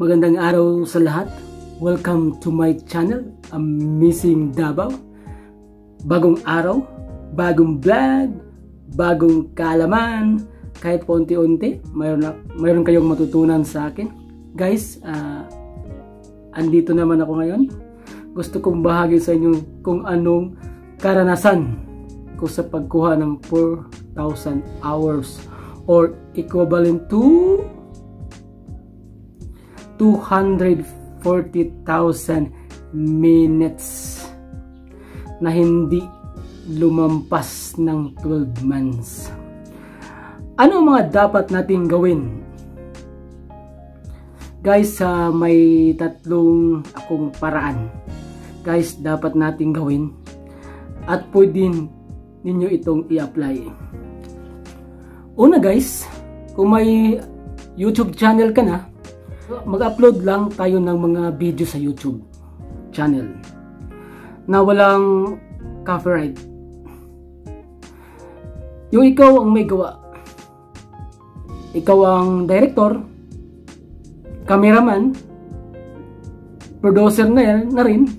Magandang araw sa lahat. Welcome to my channel, Amazing Davao. Bagong araw, bagong vlog, bagong kalaman. Kahit paunti-unti, mayroon, mayroon kayong matutunan sa akin. Guys, uh, andito naman ako ngayon. Gusto kong bahagi sa inyo kung anong karanasan ko sa pagkuha ng 4,000 hours or equivalent to 240,000 minutes na hindi lumampas ng 12 months. Ano mga dapat nating gawin? Guys, uh, may tatlong akong paraan. Guys, dapat nating gawin at pwedeng ninyo itong i-apply. Una guys, kung may YouTube channel ka na, mag-upload lang tayo ng mga video sa YouTube channel na walang copyright. Yung ikaw ang may gawa. Ikaw ang director, cameraman, producer na, na rin,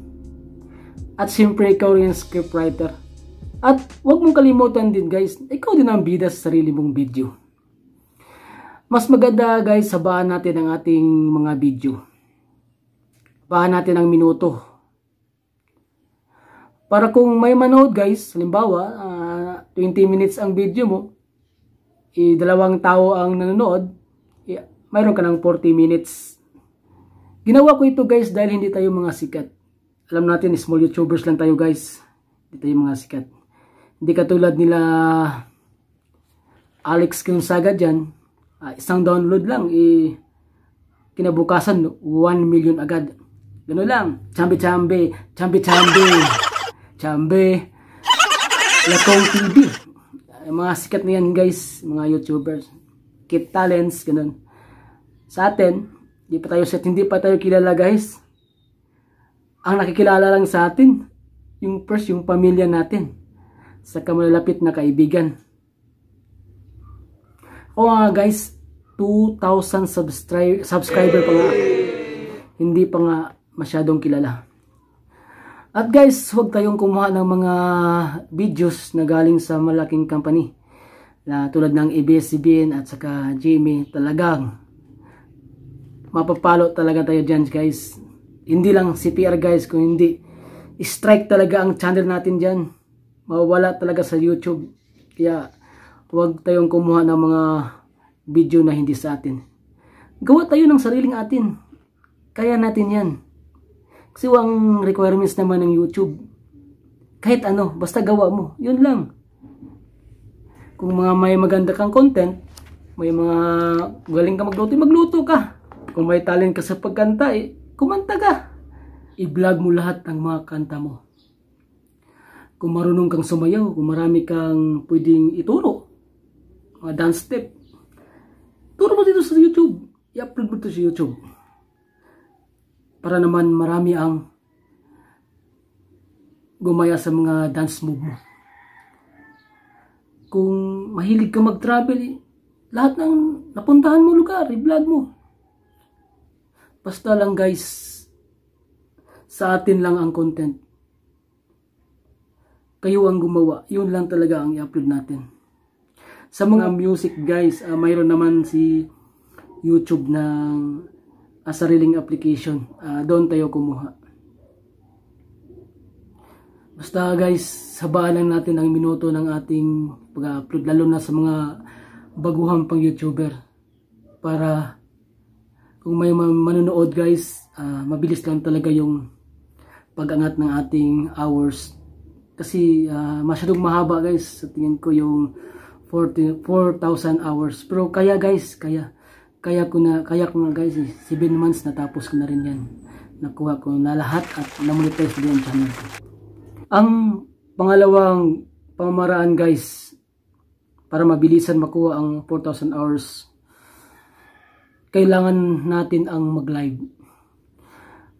at siyempre ikaw rin scriptwriter. At huwag mong kalimutan din guys, ikaw din ang bida sa sarili mong video. Mas maganda guys, sabahan natin ang ating mga video. Sabahan natin ang minuto. Para kung may manood guys, halimbawa, uh, ah, 20 minutes ang video mo, eh, dalawang tao ang nanonood, eh, mayroon ka ng 40 minutes. Ginawa ko ito guys dahil hindi tayo mga sikat. Alam natin, small YouTubers lang tayo guys. Hindi tayo mga sikat. Hindi katulad nila Alex Gonzaga dyan uh, isang download lang i eh, kinabukasan 1 million agad gano lang chambe chambe chambe chambe chambe Lakong TV uh, mga sikat na yan guys mga youtubers kit talents ganun sa atin hindi pa tayo set hindi pa tayo kilala guys ang nakikilala lang sa atin yung first yung pamilya natin sa kamalapit na kaibigan o nga guys 2,000 subscri subscriber pa nga. Hindi pa nga masyadong kilala. At guys, huwag tayong kumuha ng mga videos na galing sa malaking company. Na tulad ng ABS-CBN at saka Jimmy, talagang mapapalo talaga tayo dyan guys. Hindi lang CPR guys, kung hindi strike talaga ang channel natin dyan. Mawawala talaga sa YouTube. Kaya huwag tayong kumuha ng mga video na hindi sa atin. Gawa tayo ng sariling atin. Kaya natin yan. Kasi ang requirements naman ng YouTube, kahit ano, basta gawa mo. Yun lang. Kung mga may maganda kang content, may mga galing ka magluto, magluto ka. Kung may talent ka sa pagkanta, eh, kumanta ka. I-vlog mo lahat ng mga kanta mo. Kung marunong kang sumayaw, kung marami kang pwedeng ituro, mga dance step, mo dito sa YouTube. I-upload mo to sa YouTube. Para naman marami ang gumaya sa mga dance move mo. Kung mahilig ka mag-travel, eh, lahat ng napuntahan mo lugar, i-vlog eh, mo. Basta lang guys, sa atin lang ang content. Kayo ang gumawa. Yun lang talaga ang i-upload natin. Sa mga music guys, uh, mayroon naman si YouTube ng uh, sariling application. Uh, doon tayo kumuha. Basta guys, sabaan natin ang minuto ng ating pag-upload lalo na sa mga baguhang pang YouTuber para kung may manonood guys, uh, mabilis lang talaga yung pagangat ng ating hours kasi uh, masyadong mahaba guys sa tingin ko yung 40 4,000 hours. Pero kaya guys, kaya kaya ko na kaya ko na guys, 7 eh, months natapos ko na rin 'yan. Nakuha ko na lahat at na din ang channel ko. Ang pangalawang pamamaraan guys para mabilisan makuha ang 4,000 hours kailangan natin ang mag-live.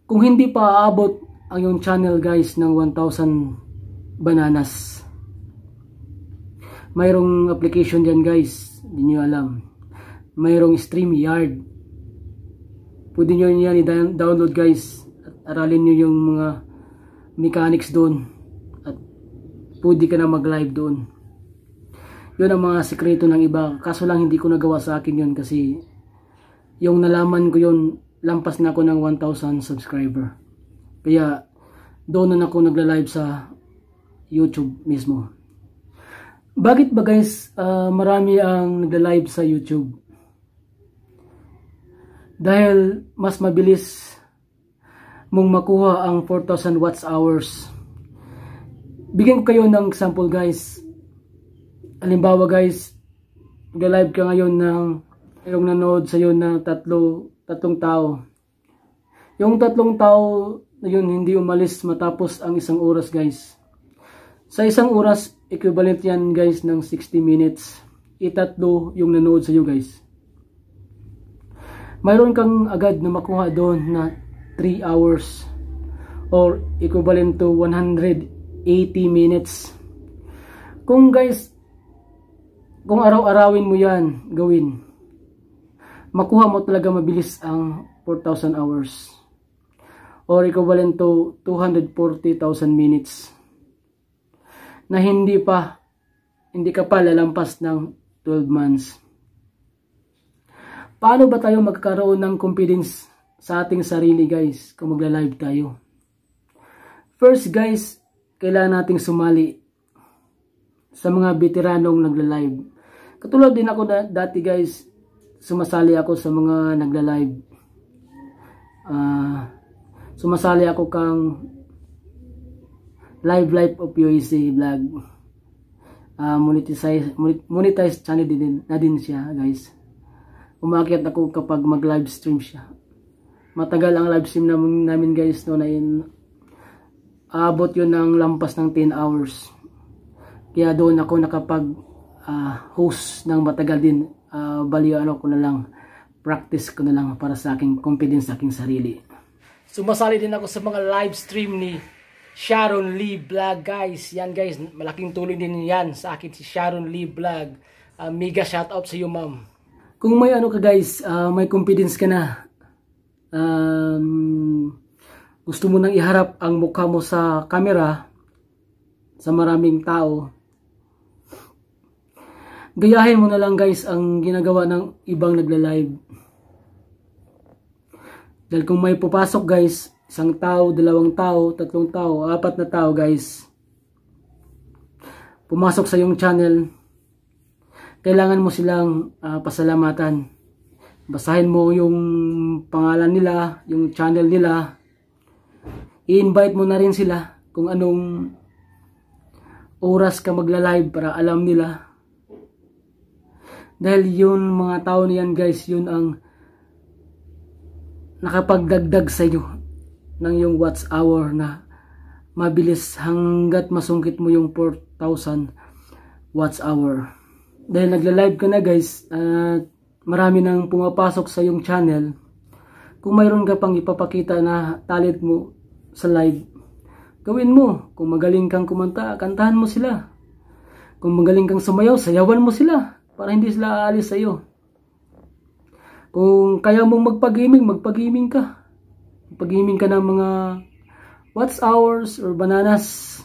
Kung hindi pa aabot ang yung channel guys ng 1,000 bananas mayroong application dyan guys hindi nyo alam mayroong StreamYard pwede nyo yan i-download guys at aralin nyo yung mga mechanics doon at pwede ka na mag live doon yun ang mga sekreto ng iba kaso lang hindi ko nagawa sa akin yun kasi yung nalaman ko yun lampas na ako ng 1000 subscriber kaya doon na ako nagla live sa youtube mismo bakit ba guys uh, marami ang nagla-live sa YouTube? Dahil mas mabilis mong makuha ang 4,000 watts hours. Bigyan ko kayo ng example guys. Halimbawa guys, nagla-live ka ngayon ng yung nanood sa'yo na tatlo, tatlong tao. Yung tatlong tao na yun hindi umalis matapos ang isang oras guys sa isang oras, equivalent yan guys ng 60 minutes. Itatlo yung nanood sa iyo guys. Mayroon kang agad na makuha doon na 3 hours or equivalent to 180 minutes. Kung guys, kung araw-arawin mo yan, gawin. Makuha mo talaga mabilis ang 4,000 hours or equivalent to 240,000 minutes na hindi pa hindi ka pa lalampas ng 12 months. Paano ba tayo magkaroon ng confidence sa ating sarili guys kung magla-live tayo? First guys, kailangan nating sumali sa mga veteranong nagla-live. Katulad din ako na, dati guys, sumasali ako sa mga nagla-live. Uh, sumasali ako kang Live Life of UAC e Vlog. Uh, monetize, monetize channel din, na din siya guys. Umakyat ako kapag mag live stream siya. Matagal ang live stream namin, namin guys no na in, abot yun ng lampas ng 10 hours. Kaya doon ako nakapag uh, host ng matagal din. Uh, baliw ano ko na lang practice ko na lang para sa aking confidence sa aking sarili. Sumasali din ako sa mga live stream ni Sharon Lee Vlog guys. Yan guys, malaking tulong din yan sa akin si Sharon Lee Vlog. Uh, mega shoutout sa iyo ma'am. Kung may ano ka guys, uh, may confidence ka na. Um, gusto mo nang iharap ang mukha mo sa camera sa maraming tao. Gayahin mo na lang guys ang ginagawa ng ibang nagla-live. Dahil kung may papasok guys, isang tao, dalawang tao, tatlong tao, apat na tao guys pumasok sa yung channel kailangan mo silang uh, pasalamatan basahin mo yung pangalan nila yung channel nila i-invite mo na rin sila kung anong oras ka magla-live para alam nila dahil yun mga tao niyan guys yun ang nakapagdagdag sa iyo ng yung watts hour na mabilis hanggat masungkit mo yung 4,000 watts hour. Dahil nagla-live ka na guys at marami nang pumapasok sa yung channel. Kung mayroon ka pang ipapakita na talent mo sa live, gawin mo. Kung magaling kang kumanta, kantahan mo sila. Kung magaling kang sumayaw, sayawan mo sila para hindi sila aalis sa iyo. Kung kaya mong magpag-gaming, magpag-gaming ka pag-iiming ka ng mga what's hours or bananas.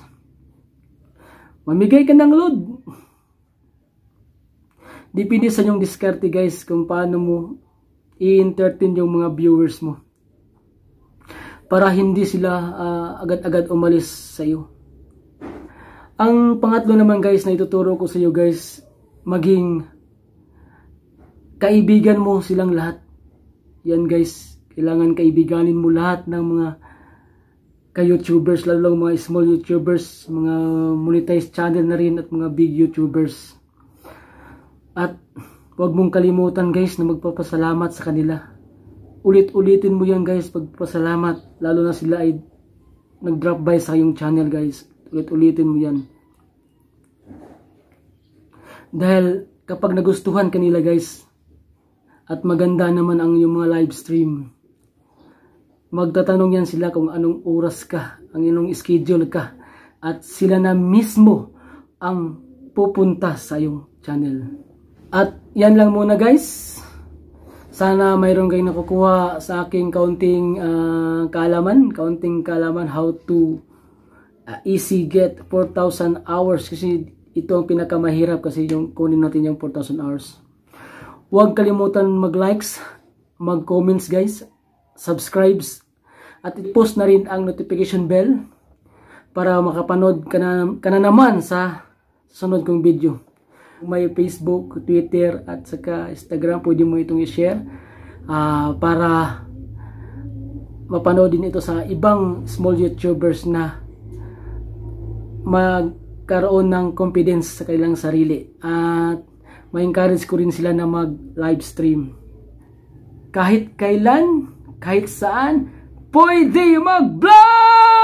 Mamigay ka ng load. Dipindi sa yung diskarte guys kung paano mo i-entertain yung mga viewers mo. Para hindi sila ah, agad-agad uh, agad -agad umalis sa iyo. Ang pangatlo naman guys na ituturo ko sa iyo guys, maging kaibigan mo silang lahat. Yan guys, kailangan kaibiganin mo lahat ng mga ka-YouTubers, lalo lang mga small YouTubers, mga monetized channel na rin at mga big YouTubers. At huwag mong kalimutan guys na magpapasalamat sa kanila. Ulit-ulitin mo yan guys, pagpasalamat. Lalo na sila ay nag-drop by sa iyong channel guys. Ulit-ulitin mo yan. Dahil kapag nagustuhan kanila guys, at maganda naman ang iyong mga live stream, magtatanong yan sila kung anong oras ka, ang inong schedule ka. At sila na mismo ang pupunta sa iyong channel. At yan lang muna guys. Sana mayroon kayong nakukuha sa aking kaunting uh, ah, kalaman, kaunting kalaman how to uh, easy get 4,000 hours kasi ito ang pinakamahirap kasi yung kunin natin yung 4,000 hours. Huwag kalimutan mag-likes, mag-comments guys subscribes at i-post na rin ang notification bell para makapanood ka na, ka na naman sa sunod kong video. Kung may Facebook, Twitter at saka Instagram, pwede mo itong i-share uh, para mapanood din ito sa ibang small YouTubers na magkaroon ng confidence sa kanilang sarili at may encourage ko rin sila na mag live stream kahit kailan kahit saan, pwede mag-vlog!